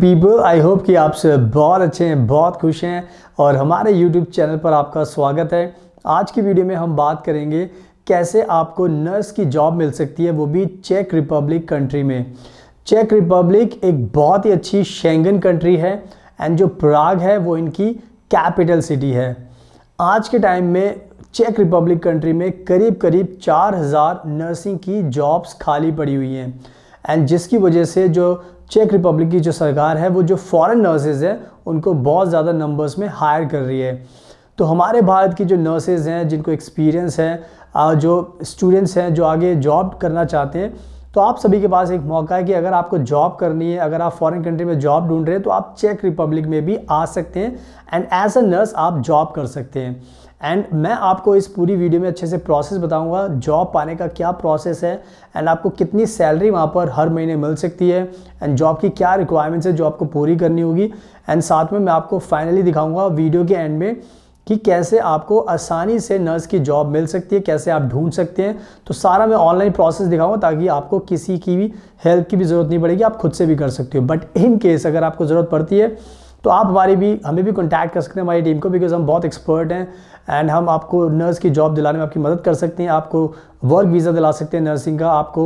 People I hope कि आप सब बहुत अच्छे हैं बहुत खुश हैं और हमारे यूट्यूब चैनल पर आपका स्वागत है आज की वीडियो में हम बात करेंगे कैसे आपको नर्स की जॉब मिल सकती है वो भी चेक रिपब्लिक कंट्री में चेक रिपब्लिक एक बहुत ही अच्छी शेंगन कंट्री है एंड जो प्राग है वो इनकी कैपिटल सिटी है आज के टाइम में चेक रिपब्लिक कंट्री में करीब करीब हज़ार नर्सिंग की जॉब्स खाली पड़ी हुई हैं एंड जिसकी वजह से जो चेक रिपब्लिक की जो सरकार है वो जो फॉरेन नर्सेज हैं उनको बहुत ज़्यादा नंबर्स में हायर कर रही है तो हमारे भारत की जो नर्सेज हैं जिनको एक्सपीरियंस है जो स्टूडेंट्स हैं जो आगे जॉब करना चाहते हैं तो आप सभी के पास एक मौका है कि अगर आपको जॉब करनी है अगर आप फॉरेन कंट्री में जॉब ढूंढ रहे हैं तो आप चेक रिपब्लिक में भी आ सकते हैं एंड एज अ नर्स आप जॉब कर सकते हैं एंड मैं आपको इस पूरी वीडियो में अच्छे से प्रोसेस बताऊंगा जॉब पाने का क्या प्रोसेस है एंड आपको कितनी सैलरी वहाँ पर हर महीने मिल सकती है एंड जॉब की क्या रिक्वायरमेंट्स है जो आपको पूरी करनी होगी एंड साथ में मैं आपको फाइनली दिखाऊंगा वीडियो के एंड में कि कैसे आपको आसानी से नर्स की जॉब मिल सकती है कैसे आप ढूंढ सकते हैं तो सारा मैं ऑनलाइन प्रोसेस दिखाऊंगा ताकि आपको किसी की भी हेल्प की भी ज़रूरत नहीं पड़ेगी आप खुद से भी कर सकते हो बट इन केस अगर आपको ज़रूरत पड़ती है तो आप हमारी भी हमें भी कॉन्टैक्ट कर सकते हैं हमारी टीम को बिकॉज हम बहुत एक्सपर्ट हैं एंड हम आपको नर्स की जॉब दिलाने में आपकी मदद कर सकते हैं आपको वर्क वीज़ा दिला सकते हैं नर्सिंग का आपको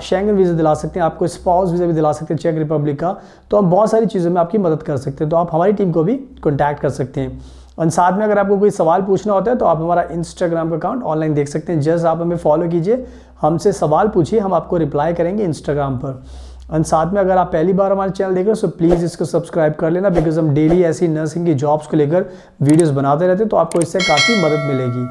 शेंगन वीज़ा दिला सकते हैं आपको स्पाउस वीज़ा भी दिला सकते हैं चेक रिपब्लिक का तो हम बहुत सारी चीज़ों में आपकी मदद कर सकते हैं तो आप हमारी टीम को भी कॉन्टैक्ट कर सकते हैं और साथ में अगर आपको कोई सवाल पूछना होता है तो आप हमारा इंस्टाग्राम का अकाउंट ऑनलाइन देख सकते हैं जस्ट आप हमें फॉलो कीजिए हमसे सवाल पूछिए हम आपको रिप्लाई करेंगे इंस्टाग्राम पर और साथ में अगर आप पहली बार हमारे चैनल देख रहे हो तो प्लीज़ इसको सब्सक्राइब कर लेना बिकॉज हम डेली ऐसी नर्सिंग की जॉब्स को लेकर वीडियोज़ बनाते रहते हैं तो आपको इससे काफ़ी मदद मिलेगी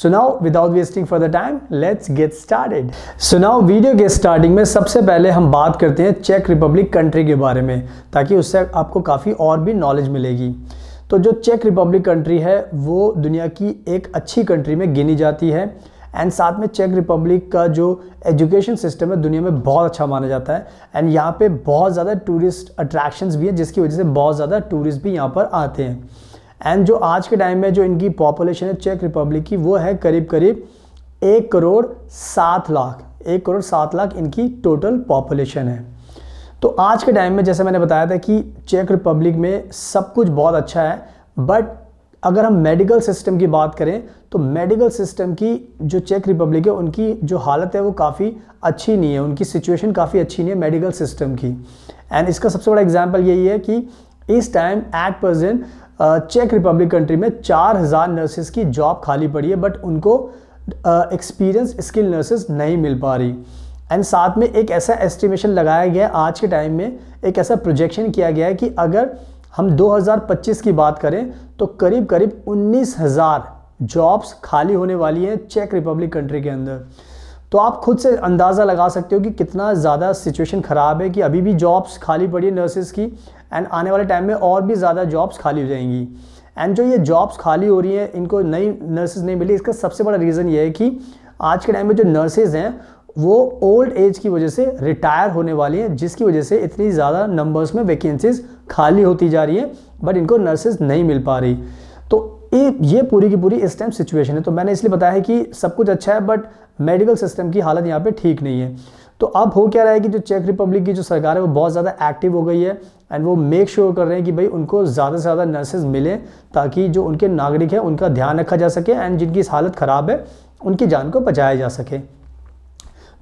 so now without wasting for the time let's get started so now video के स्टार्टिंग में सबसे पहले हम बात करते हैं चेक रिपब्लिक कंट्री के बारे में ताकि उससे आपको काफ़ी और भी नॉलेज मिलेगी तो जो चेक रिपब्लिक कंट्री है वो दुनिया की एक अच्छी कंट्री में गिनी जाती है एंड साथ में चेक रिपब्लिक का जो एजुकेशन सिस्टम है दुनिया में बहुत अच्छा माना जाता है एंड यहाँ पे बहुत ज़्यादा टूरिस्ट अट्रैक्शंस भी हैं जिसकी वजह से बहुत ज़्यादा टूरिस्ट भी यहाँ पर आते हैं एंड जो आज के टाइम में जो इनकी पॉपुलेशन है चेक रिपब्लिक की वो है करीब करीब एक करोड़ सात लाख एक करोड़ सात लाख इनकी टोटल पॉपुलेशन है तो आज के टाइम में जैसे मैंने बताया था कि चेक रिपब्लिक में सब कुछ बहुत अच्छा है बट अगर हम मेडिकल सिस्टम की बात करें तो मेडिकल सिस्टम की जो चेक रिपब्लिक है उनकी जो हालत है वो काफ़ी अच्छी नहीं है उनकी सिचुएशन काफ़ी अच्छी नहीं है मेडिकल सिस्टम की एंड इसका सबसे बड़ा एग्जाम्पल यही है कि इस टाइम एट प्रजेंट चेक रिपब्लिक कंट्री में चार हज़ार नर्सेज की जॉब खाली पड़ी है बट उनको एक्सपीरियंस स्किल नर्सेज नहीं मिल पा रही एंड साथ में एक ऐसा एस्टिमेशन लगाया गया आज के टाइम में एक ऐसा प्रोजेक्शन किया गया है कि अगर हम 2025 की बात करें तो करीब करीब उन्नीस हज़ार जॉब्स खाली होने वाली हैं चेक रिपब्लिक कंट्री के अंदर तो आप खुद से अंदाज़ा लगा सकते हो कि कितना ज़्यादा सिचुएशन ख़राब है कि अभी भी जॉब्स खाली पड़ी है नर्सेज की एंड आने वाले टाइम में और भी ज़्यादा जॉब्स खाली हो जाएंगी एंड जो ये जॉब्स खाली हो रही हैं इनको नई नर्सेज नहीं मिली इसका सबसे बड़ा रीज़न ये है कि आज के टाइम में जो नर्सेज हैं वो ओल्ड एज की वजह से रिटायर होने वाली हैं जिसकी वजह से इतनी ज़्यादा नंबर्स में वैकेंसीज खाली होती जा रही हैं बट इनको नर्सेज नहीं मिल पा रही तो ये ये पूरी की पूरी इस टाइम सिचुएशन है तो मैंने इसलिए बताया है कि सब कुछ अच्छा है बट मेडिकल सिस्टम की हालत यहाँ पे ठीक नहीं है तो अब हो क्या रहा है कि जो चेक रिपब्लिक की जो सरकार है वो बहुत ज़्यादा एक्टिव हो गई है एंड वो मेक श्योर sure कर रहे हैं कि भाई उनको ज़्यादा से ज़्यादा नर्सेज मिलें ताकि जो उनके नागरिक हैं उनका ध्यान रखा जा सके एंड जिनकी हालत ख़राब है उनकी जान को बचाया जा सके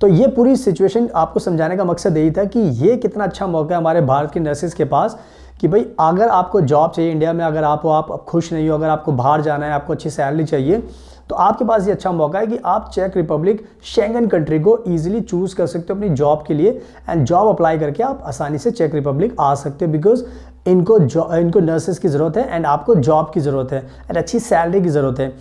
तो ये पूरी सिचुएशन आपको समझाने का मकसद यही था कि ये कितना अच्छा मौका है हमारे भारत की नर्सेज के पास कि भाई अगर आपको जॉब चाहिए इंडिया में अगर आप आप खुश नहीं हो अगर आपको बाहर जाना है आपको अच्छी सैलरी चाहिए तो आपके पास ये अच्छा मौका है कि आप चेक रिपब्लिक शेंगन कंट्री को ईजिली चूज़ कर सकते हो अपनी जॉब के लिए एंड जॉब अप्लाई करके आप आसानी से चेक रिपब्लिक आ सकते हो बिकॉज इनको इनको नर्सेज की ज़रूरत है एंड आपको जॉब की ज़रूरत है एंड अच्छी सैलरी की ज़रूरत है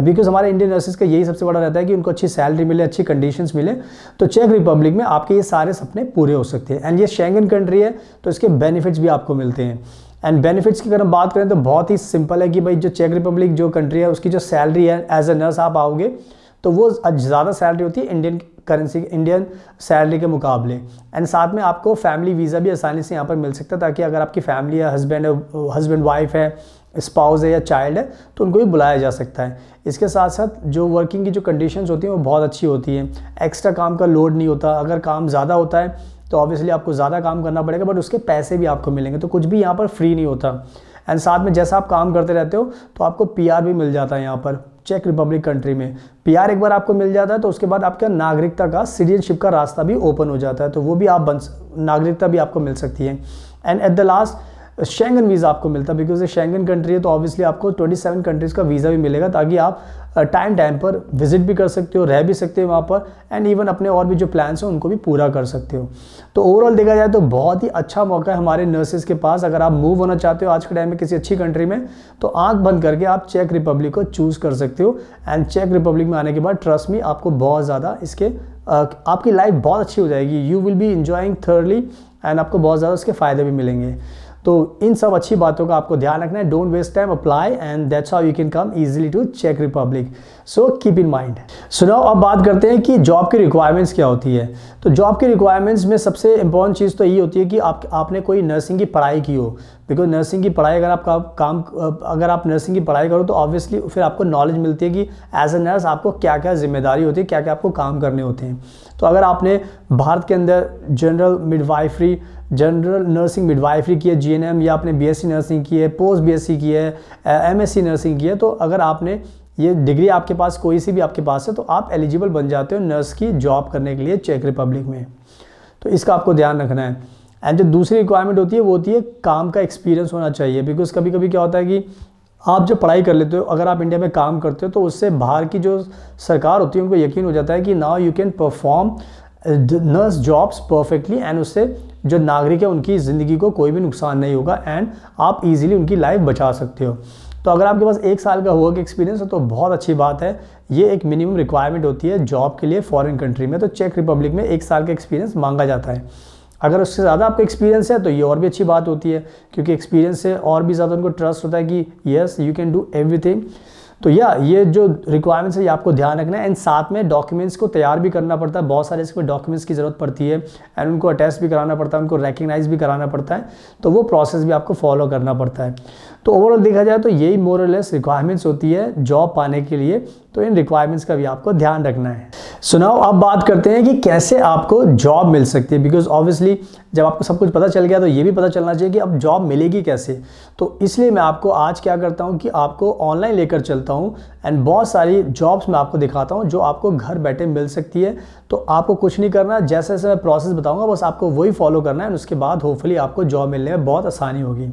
बिकॉज हमारे इंडियन नर्सेज का यही सबसे बड़ा रहता है कि उनको अच्छी सैलरी मिले अच्छी कंडीशन मिले तो चेक रिपब्लिक में आपके ये सारे सपने पूरे हो सकते हैं एंड ये शेंगन कंट्री है तो इसके बेनिफिट्स भी आपको मिलते हैं एंड बेनिफिट्स की अगर हम बात करें तो बहुत ही सिंपल है कि भाई जो चेक रिपब्लिक जो कंट्री है उसकी जो सैलरी है एज ए नर्स आप आओगे तो वो ज़्यादा सैलरी होती है इंडियन करेंसी इंडियन सैलरी के मुकाबले एंड साथ में आपको फैमिली वीज़ा भी आसानी से यहाँ पर मिल सकता है ताकि अगर आपकी फैमिली है हस्बैंड हस्बैंड वाइफ है स्पाउस है या चाइल्ड है तो उनको भी बुलाया जा सकता है इसके साथ साथ जो वर्किंग की जो कंडीशंस होती हैं वो बहुत अच्छी होती हैं एक्स्ट्रा काम का लोड नहीं होता अगर काम ज़्यादा होता है तो ऑब्वियसली आपको ज़्यादा काम करना पड़ेगा बट उसके पैसे भी आपको मिलेंगे तो कुछ भी यहाँ पर फ्री नहीं होता एंड साथ में जैसा आप काम करते रहते हो तो आपको पी भी मिल जाता है यहाँ पर चेक रिपब्लिक कंट्री में पी एक बार आपको मिल जाता है तो उसके बाद आपका नागरिकता का सिटीजनशिप का रास्ता भी ओपन हो जाता है तो वो भी आप बन नागरिकता भी आपको मिल सकती है and at the last Schengen visa आपको मिलता है बिकॉज ये शेंगन कंट्री है तो ऑब्वियसली आपको 27 कंट्रीज़ का वीज़ा भी मिलेगा ताकि आप टाइम टाइम पर विजिट भी कर सकते हो रह भी सकते हो वहाँ पर एंड इवन अपने और भी जो प्लान्स हैं उनको भी पूरा कर सकते हो तो ओवरऑल देखा जाए तो बहुत ही अच्छा मौका है हमारे नर्सेज के पास अगर आप मूव होना चाहते हो आज के टाइम में किसी अच्छी कंट्री में तो आँख बंद करके आप चेक रिपब्लिक को चूज़ कर सकते हो एंड चेक रिपब्लिक में आने के बाद ट्रस्ट में आपको बहुत ज़्यादा इसके आपकी लाइफ बहुत अच्छी हो जाएगी you will be enjoying thirdly and आपको बहुत ज़्यादा उसके फ़ायदे भी मिलेंगे तो इन सब अच्छी बातों का आपको ध्यान रखना है don't waste time apply and that's how you can come easily to चेक Republic so keep in mind so now अब बात करते हैं कि जॉब की रिक्वायरमेंट्स क्या होती है तो जॉब की रिक्वायरमेंट्स में सबसे इंपॉर्टेंट चीज़ तो ये होती है कि आप आपने कोई नर्सिंग की पढ़ाई की हो बिकॉज नर्सिंग की पढ़ाई अगर आप काम अगर आप नर्सिंग की पढ़ाई करो तो ऑब्वियसली फिर आपको नॉलेज मिलती है कि एज ए नर्स आपको क्या क्या जिम्मेदारी होती है क्या क्या आपको काम करने होते हैं तो अगर आपने भारत के अंदर general midwifery general nursing midwifery की है जीएनएम या आपने बीएससी नर्सिंग की है पोस्ट बीएससी की है एमएससी नर्सिंग की है तो अगर आपने ये डिग्री आपके पास कोई सी भी आपके पास है तो आप एलिजिबल बन जाते हो नर्स की जॉब करने के लिए चेक रिपब्लिक में तो इसका आपको ध्यान रखना है एंड जो दूसरी रिक्वायरमेंट होती है वो होती है काम का एक्सपीरियंस होना चाहिए बिकॉज कभी कभी क्या होता है कि आप जब पढ़ाई कर लेते हो अगर आप इंडिया में काम करते हो तो उससे बाहर की जो सरकार होती है उनको यकीन हो जाता है कि now you can perform nurse jobs perfectly and उससे जो नागरिक है उनकी ज़िंदगी को कोई भी नुकसान नहीं होगा एंड आप इजीली उनकी लाइफ बचा सकते हो तो अगर आपके पास एक साल का वर्क एक्सपीरियंस हो तो बहुत अच्छी बात है ये एक मिनिमम रिक्वायरमेंट होती है जॉब के लिए फॉरेन कंट्री में तो चेक रिपब्लिक में एक साल का एक्सपीरियंस मांगा जाता है अगर उससे ज़्यादा आपका एक्सपीरियंस है तो ये और भी अच्छी बात होती है क्योंकि एक्सपीरियंस से और भी ज़्यादा उनको ट्रस्ट होता है कि yes you can do everything तो या ये जो रिक्वायरमेंट्स है ये आपको ध्यान रखना है एंड साथ में डॉक्यूमेंट्स को तैयार भी करना पड़ता है बहुत सारे इसमें डॉक्यूमेंट्स की ज़रूरत पड़ती है एंड उनको अटैच भी कराना पड़ता है उनको रिकग्नाइज भी कराना पड़ता है तो वो प्रोसेस भी आपको फॉलो करना पड़ता है तो ओवरऑल देखा जाए तो यही मोरलेस रिक्वायरमेंट्स होती है जॉब पाने के लिए तो इन रिक्वायरमेंट्स का भी आपको ध्यान रखना है सुनाओ आप अब बात करते हैं कि कैसे आपको जॉब मिल सकती है बिकॉज ऑब्वियसली जब आपको सब कुछ पता चल गया तो ये भी पता चलना चाहिए कि अब जॉब मिलेगी कैसे तो इसलिए मैं आपको आज क्या करता हूँ कि आपको ऑनलाइन लेकर चलता हूँ एंड बहुत सारी जॉब्स मैं आपको दिखाता हूँ जो आपको घर बैठे मिल सकती है तो आपको कुछ नहीं करना जैसे जैसे मैं प्रोसेस बताऊँगा बस आपको वही फॉलो करना है एंड उसके बाद होपफुली आपको जॉब मिलने में बहुत आसानी होगी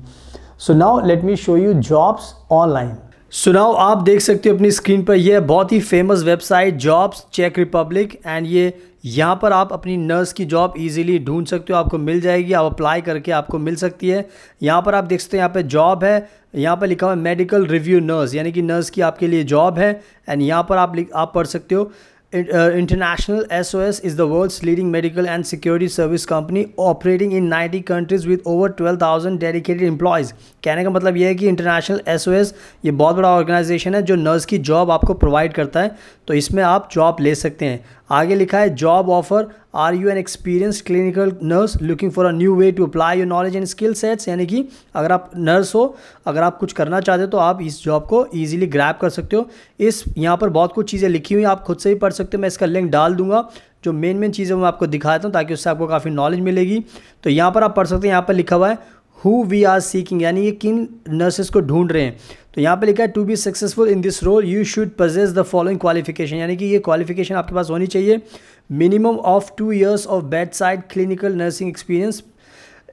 so now let me show you jobs online सुनाओ आप देख सकते हो अपनी स्क्रीन पर यह बहुत ही फेमस वेबसाइट जॉब्स चेक रिपब्लिक एंड ये यहाँ पर आप अपनी नर्स की जॉब इजीली ढूंढ सकते हो आपको मिल जाएगी आप अप्लाई करके आपको मिल सकती है यहाँ पर आप देख सकते हो यहाँ पे जॉब है यहाँ पर लिखा हुआ है मेडिकल रिव्यू नर्स यानी कि नर्स की आपके लिए जॉब है एंड यहाँ पर आप आप पढ़ सकते हो International SOS is the world's leading medical and security service company operating in 90 countries with over 12,000 dedicated employees. कहने का मतलब यह है कि इंटरनेशनल एस ये बहुत बड़ा ऑर्गेनाइजेशन है जो नर्स की जॉब आपको प्रोवाइड करता है तो इसमें आप जॉब ले सकते हैं आगे लिखा है job offer are you an experience clinical nurse looking for a new way to apply your knowledge and skill sets यानी कि अगर आप नर्स हो अगर आप कुछ करना चाहते हो तो आप इस जॉब को ईजिली ग्रैप कर सकते हो इस यहाँ पर बहुत कुछ चीज़ें लिखी हुई हैं आप खुद से ही पढ़ सकते हो मैं इसका लिंक डाल दूंगा जो मेन मेन चीज़ें मैं आपको दिखाता हूँ ताकि उससे आपको काफ़ी नॉलेज मिलेगी तो यहाँ पर आप पढ़ सकते हैं यहाँ पर लिखा हुआ है हु वी आर सीकिंग यानी ये किन नर्सेज को ढूंढ रहे हैं तो यहाँ पे लिखा है to be successful in this role you should possess the following qualification यानी कि ये क्वालिफिकेशन आपके पास होनी चाहिए minimum of two years of bedside clinical nursing experience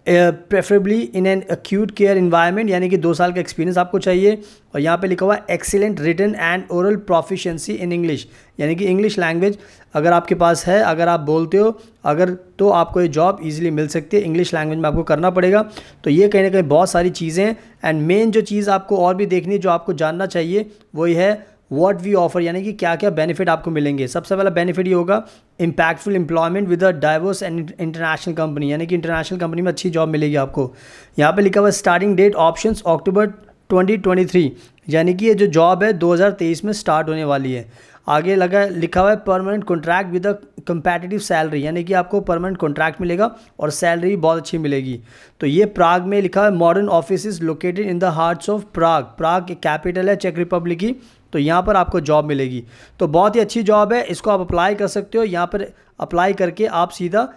preferably in an acute care environment यानी कि दो साल का एक्सपीरियंस आपको चाहिए और यहाँ पे लिखा हुआ है excellent written and oral proficiency in English यानी कि इंग्लिश लैंग्वेज अगर आपके पास है अगर आप बोलते हो अगर तो आपको ये जॉब ईजिली मिल सकती है इंग्लिश लैंग्वेज में आपको करना पड़ेगा तो ये कहीं ना कहीं बहुत सारी चीज़ें हैं एंड मेन जो चीज़ आपको और भी देखनी जो आपको जानना चाहिए वही है वॉट वी ऑफर यानी कि क्या क्या बेनिफिट आपको मिलेंगे सबसे पहला बेनिफिट ये होगा impactful employment with a diverse and international company यानी कि इंटरनेशनल कंपनी में अच्छी जॉब मिलेगी आपको यहाँ पे लिखा हुआ स्टार्टिंग डेट ऑप्शन अक्टूबर 2023 यानी कि ये जो जॉब है 2023 में स्टार्ट होने वाली है आगे लगा लिखा हुआ है permanent contract with a competitive salary यानी कि आपको परमानेंट कॉन्ट्रैक्ट मिलेगा और सैलरी बहुत अच्छी मिलेगी तो ये प्राग में लिखा है modern office located in the hearts of Prague Prague capital है चेक रिपब्लिक की तो यहाँ पर आपको जॉब मिलेगी तो बहुत ही अच्छी जॉब है इसको आप अप्लाई कर सकते हो यहाँ पर अप्लाई करके आप सीधा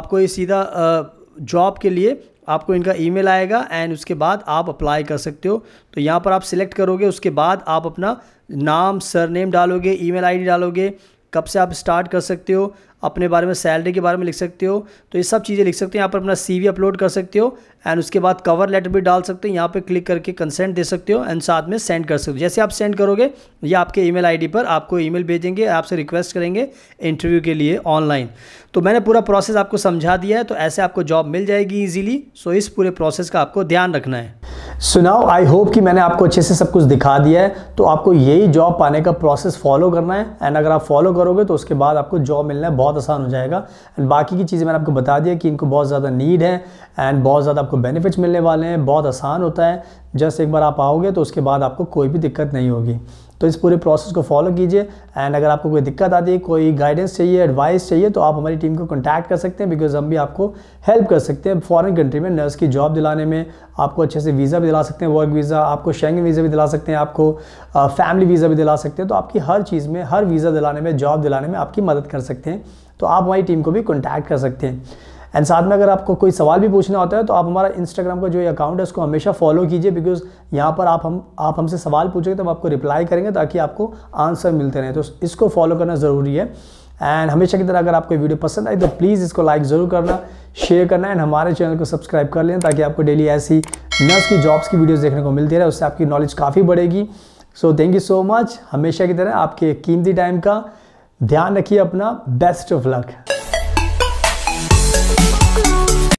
आपको ये सीधा जॉब के लिए आपको इनका ईमेल आएगा एंड उसके बाद आप अप्लाई कर सकते हो तो यहाँ पर आप सिलेक्ट करोगे उसके बाद आप अपना नाम सरनेम डालोगे ईमेल आईडी डालोगे कब से आप स्टार्ट कर सकते हो अपने बारे में सैलरी के बारे में लिख सकते हो तो ये सब चीज़ें लिख सकते हो यहाँ पर अपना सी अपलोड कर सकते हो एंड उसके बाद कवर लेटर भी डाल सकते हो यहाँ पर क्लिक करके कंसेंट दे सकते हो एंड साथ में सेंड कर सकते हो जैसे आप सेंड करोगे ये आपके ईमेल आईडी पर आपको ईमेल भेजेंगे आपसे रिक्वेस्ट करेंगे इंटरव्यू के लिए ऑनलाइन तो मैंने पूरा प्रोसेस आपको समझा दिया है तो ऐसे आपको जॉब मिल जाएगी ईजिली सो इस पूरे प्रोसेस का आपको ध्यान रखना है सुनाओ आई होप कि मैंने आपको अच्छे से सब कुछ दिखा दिया है तो आपको यही जॉब पाने का प्रोसेस फॉलो करना है एंड अगर आप फॉलो करोगे तो उसके बाद आपको जॉब मिलना है बहुत बहुत आसान हो जाएगा एंड बाकी की चीज़ें मैंने आपको बता दिया कि इनको बहुत ज़्यादा नीड है एंड बहुत ज़्यादा आपको बेनिफिट्स मिलने वाले हैं बहुत आसान होता है जस्ट एक बार आप आओगे तो उसके बाद आपको कोई भी दिक्कत नहीं होगी तो इस पूरे प्रोसेस को फॉलो कीजिए एंड अगर आपको कोई दिक्कत आती है कोई गाइडेंस चाहिए एडवाइस चाहिए तो आप हमारी टीम को कॉन्टैक्ट कर सकते हैं बिकॉज हम भी आपको हेल्प कर सकते हैं फॉरन कंट्री में नर्स की जॉब दिलाने में आपको अच्छे से वीज़ा भी दिला सकते हैं वर्क वीज़ा आपको शेंग वीज़ा भी दिला सकते हैं आपको फैमिली वीज़ा भी दिला सकते हैं तो आपकी हर चीज़ में हर वीज़ा दिलाने में जॉब दिलाने में आपकी मदद कर सकते हैं तो आप हमारी टीम को भी कॉन्टैक्ट कर सकते हैं एंड साथ में अगर आपको कोई सवाल भी पूछना होता है तो आप हमारा इंस्टाग्राम का जो अकाउंट है उसको हमेशा फॉलो कीजिए बिकॉज यहाँ पर आप हम आप हमसे सवाल पूछेंगे तो हम आपको रिप्लाई करेंगे ताकि आपको आंसर मिलते रहें तो इसको फॉलो करना ज़रूरी है एंड हमेशा की तरह अगर आपको वीडियो पसंद आई तो प्लीज़ इसको लाइक ज़रूर करना शेयर करना एंड हमारे चैनल को सब्सक्राइब कर लेना ताकि आपको डेली ऐसी नर्स की जॉब्स की वीडियोस देखने को मिलती रहे उससे आपकी नॉलेज काफ़ी बढ़ेगी so thank you so much हमेशा की तरह आपके कीमती टाइम का ध्यान रखिए अपना बेस्ट ऑफ लक